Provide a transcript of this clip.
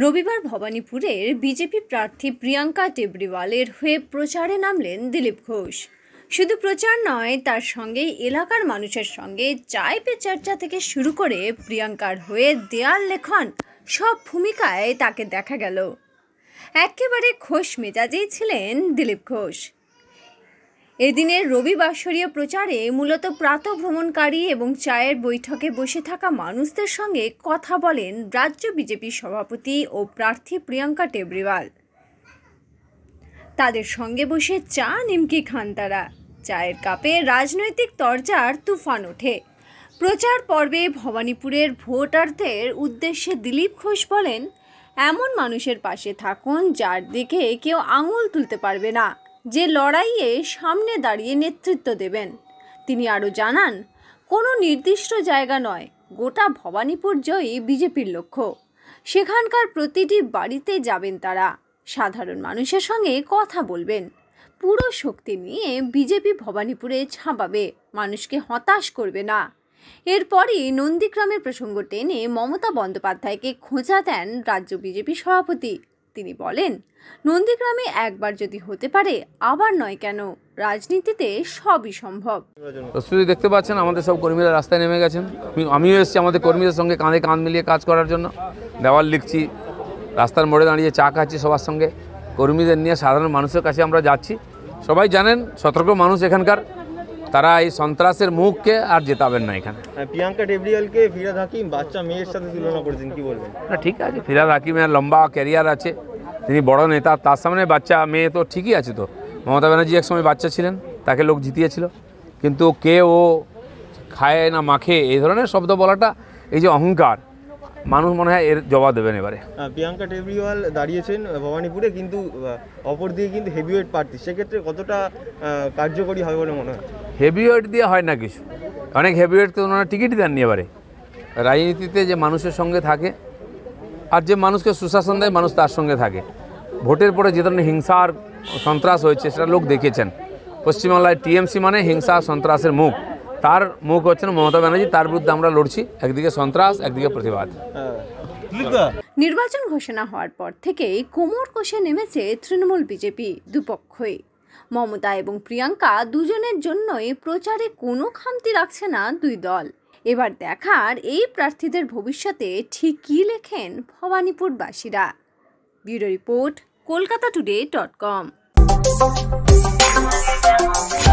রবিবার ভবানীপুরের বিজেপি প্রার্থী প্রিয়াঙ্কা টেবরিওয়ালের হয়ে প্রচারে নামলেন দিলীপ ঘোষ শুধু প্রচার নয় তার সঙ্গে এলাকার মানুষের সঙ্গে চাই পে চর্চা থেকে শুরু করে প্রিয়াঙ্কার হয়ে দেয়াল লেখন সব ভূমিকায় তাকে দেখা গেল একেবারে খোশ মেজাজেই ছিলেন দিলীপ ঘোষ এদিনের রবি প্রচারে মূলত প্রাত ভ্রমণকারী এবং চায়ের বৈঠকে বসে থাকা মানুষদের সঙ্গে কথা বলেন রাজ্য বিজেপি সভাপতি ও প্রার্থী প্রিয়াঙ্কা টেবরিওয়াল তাদের সঙ্গে বসে চা নিমকি খান তারা চায়ের কাপে রাজনৈতিক তরজার তুফান ওঠে প্রচার পর্বে ভবানীপুরের ভোটারদের উদ্দেশ্যে দিলীপ ঘোষ বলেন এমন মানুষের পাশে থাকুন যার দিকে কেউ আঙুল তুলতে পারবে না যে লড়াইয়ে সামনে দাঁড়িয়ে নেতৃত্ব দেবেন তিনি আরও জানান কোনো নির্দিষ্ট জায়গা নয় গোটা ভবানীপুর জয়ী বিজেপির লক্ষ্য সেখানকার প্রতিটি বাড়িতে যাবেন তারা সাধারণ মানুষের সঙ্গে কথা বলবেন পুরো শক্তি নিয়ে বিজেপি ভবানীপুরে ছাপাবে মানুষকে হতাশ করবে না এরপরই নন্দীগ্রামের প্রসঙ্গ টেনে মমতা বন্দ্যোপাধ্যায়কে খোঁজা দেন রাজ্য বিজেপি সভাপতি তিনি বলেন নন্দীগ্রামে একবার যদি হতে পারে আবার নয় কেন রাজনীতিতে সবই সম্ভব শুধু দেখতে পাচ্ছেন আমাদের সব কর্মীরা রাস্তায় নেমে গেছেন আমিও এসেছি আমাদের কর্মীদের সঙ্গে কাঁধে কাঁধ মিলিয়ে কাজ করার জন্য দেওয়াল লিখছি রাস্তার মোড়ে দাঁড়িয়ে চা খাচ্ছি সবার সঙ্গে কর্মীদের নিয়ে সাধারণ মানুষের কাছে আমরা যাচ্ছি সবাই জানেন সতর্ক মানুষ এখানকার তারা এই সন্ত্রাসের মুখকে আর জেতাবেন না এখানে হ্যাঁ, প্রিয়াঙ্কা ডেবরিয়ালকে ফিরাদ হাকিম বাচ্চা মেয়ের সাথে তুলনা করেছেন কি বলবেন না ঠিক আছে ফিরাদ হাকিমের লম্বা ক্যারিয়ার আছে তিনি বড় নেতা তার সামনে বাচ্চা মেয়ে তো ঠিকই আছে তো মমতা ব্যানার্জি একসময় বাচ্চা ছিলেন তাকে লোক জিতিয়েছিল কিন্তু কে ও খায় না মাখে এই ধরনের শব্দ বলাটা এই যে অহংকার মানুষ মনে হয় এর জবাব দেবেন এবারে হ্যাঁ, প্রিয়াঙ্কা টেবরিওয়াল দাঁড়িয়েছেন ভবানীপুরে কিন্তু অপর দিয়ে কিন্তু হেভিওয়েট প্রার্থী সেক্ষেত্রে কতটা কার্যকরী হবে বলে মনে হয় হেভিওয়েট দিয়ে হয় না কিছু অনেক হেভিওয়েটকে ওনারা টিকিট দেননি এবারে রাজনীতিতে যে মানুষের সঙ্গে থাকে আর যে মানুষকে সুশাসন দেয় মানুষ তার সঙ্গে থাকে ভোটের পরে যে ধরনের হিংসা আর সন্ত্রাস হয়েছে সেটা লোক দেখেছেন পশ্চিমবাংলায় টিএমসি মানে হিংসা সন্ত্রাসের মুখ তার মুখ হচ্ছেন মমতা ব্যানার্জি তার বিরুদ্ধে আমরা লড়ছি একদিকে সন্ত্রাস একদিকে প্রতিবাদ হ্যাঁ। নির্বাচন ঘোষণা হওয়ার পর থেকেই কোমর কষে নেমেছে তৃণমূল বিজেপি দুপক্ষই মমতা এবং প্রিয়াঙ্কা দুজনের জন্যই প্রচারে কোনো খামতি রাখছে না দুই দল এবার দেখার এই প্রার্থীদের ভবিষ্যতে ঠিক কি লেখেন ভবানীপুরবাসীরা bureau report Kolkata today dot কম